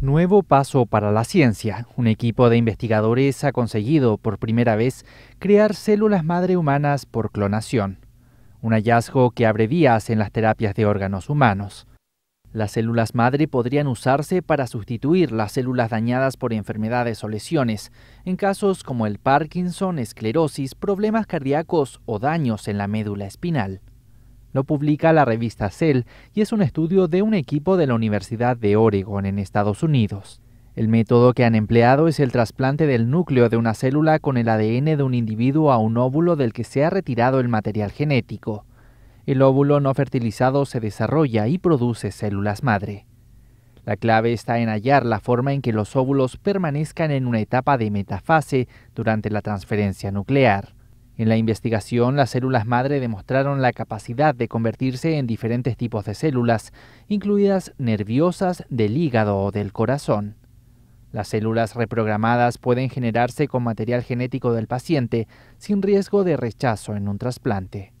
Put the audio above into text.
Nuevo paso para la ciencia. Un equipo de investigadores ha conseguido por primera vez crear células madre humanas por clonación, un hallazgo que abre vías en las terapias de órganos humanos. Las células madre podrían usarse para sustituir las células dañadas por enfermedades o lesiones, en casos como el Parkinson, esclerosis, problemas cardíacos o daños en la médula espinal. Lo publica la revista Cell y es un estudio de un equipo de la Universidad de Oregon en Estados Unidos. El método que han empleado es el trasplante del núcleo de una célula con el ADN de un individuo a un óvulo del que se ha retirado el material genético. El óvulo no fertilizado se desarrolla y produce células madre. La clave está en hallar la forma en que los óvulos permanezcan en una etapa de metafase durante la transferencia nuclear. En la investigación, las células madre demostraron la capacidad de convertirse en diferentes tipos de células, incluidas nerviosas del hígado o del corazón. Las células reprogramadas pueden generarse con material genético del paciente sin riesgo de rechazo en un trasplante.